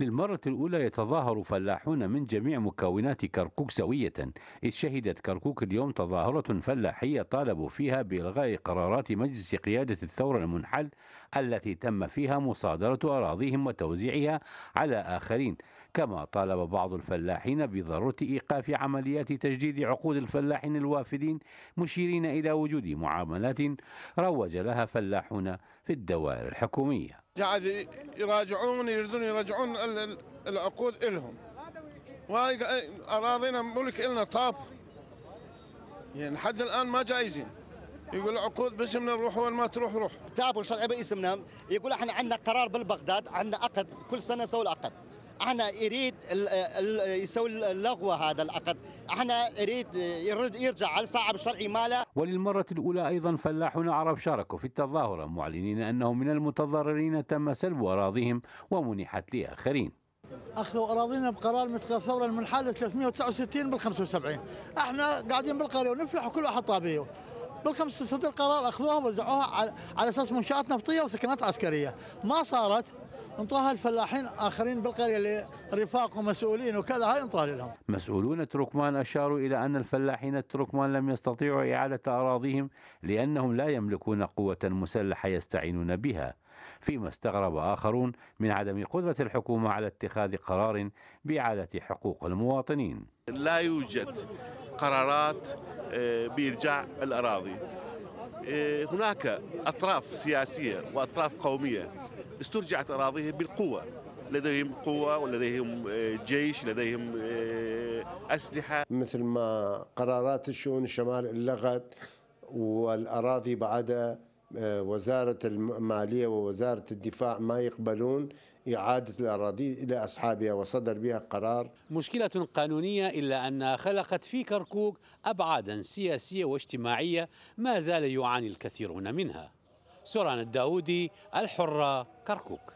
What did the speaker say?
للمرة الأولى يتظاهر فلاحون من جميع مكونات كركوك سوية إذ شهدت كركوك اليوم تظاهرة فلاحية طالبوا فيها بإلغاء قرارات مجلس قيادة الثورة المنحل التي تم فيها مصادرة أراضيهم وتوزيعها على آخرين كما طالب بعض الفلاحين بضرورة إيقاف عمليات تجديد عقود الفلاحين الوافدين مشيرين إلى وجود معاملات روج لها فلاحون في الدوائر الحكوميه قاعد يراجعون يريدون يرجعون العقود إلهم وهاي أراضينا ملك لنا طاب يعني لحد الآن ما جايزين يقول عقود باسمنا روح وين ما تروح روح تعبوا شرعي باسمنا يقول احنا عندنا قرار بالبغداد عندنا عقد كل سنه نسوي العقد احنا يريد يسوي اللغوه هذا العقد احنا يرد يرجع على الصعب الشرعي ماله وللمرة الأولى أيضا فلاحون عرب شاركوا في التظاهرة معلنين أنهم من المتضررين تم سلب أراضيهم ومنحت لآخرين اخذوا اراضينا بقرار مثل الثوره المنحله 369 بال 75 احنا قاعدين بالقريه ونفلح وكل واحد طابيه بال 65 قرار اخذوها ووزعوها على اساس منشات نفطيه وسكنات عسكريه ما صارت انطاها الفلاحين اخرين بالقريه اللي رفاق ومسؤولين وكذا هاي انطاها لهم. مسؤولون التركمان اشاروا الى ان الفلاحين التركمان لم يستطيعوا اعاده اراضيهم لانهم لا يملكون قوه مسلحه يستعينون بها. فيما استغرب اخرون من عدم قدره الحكومه على اتخاذ قرار باعاده حقوق المواطنين. لا يوجد قرارات آه، بارجاع الاراضي. إيه، هناك أطراف سياسية وأطراف قومية استرجعت أراضيها بالقوة لديهم قوة ولديهم إيه، جيش لديهم إيه، أسلحة مثل ما قرارات الشؤون الشمال لغت والأراضي بعدها آه، وزارة المالية ووزارة الدفاع ما يقبلون إعادة الأراضي إلى أصحابها وصدر بها قرار مشكلة قانونية إلا أنها خلقت في كركوك أبعادا سياسية واجتماعية ما زال يعاني الكثيرون منها سرعان الداودي الحرة كركوك